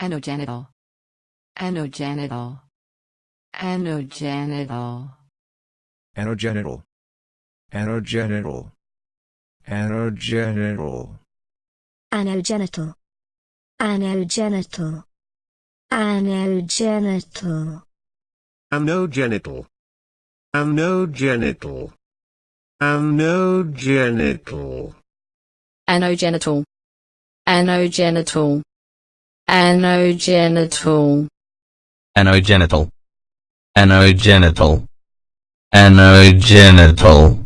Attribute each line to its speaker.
Speaker 1: Anogenital. Anogenital. Anogenital.
Speaker 2: Anogenital. Anogenital. Anogenital.
Speaker 3: Anogenital. Anogenital. Anogenital.
Speaker 4: Anogenital. Anogenital. Anogenital.
Speaker 1: Anogenital. Anogenital. Anogenital.
Speaker 5: Anogenital. Anogenital. Anogenital.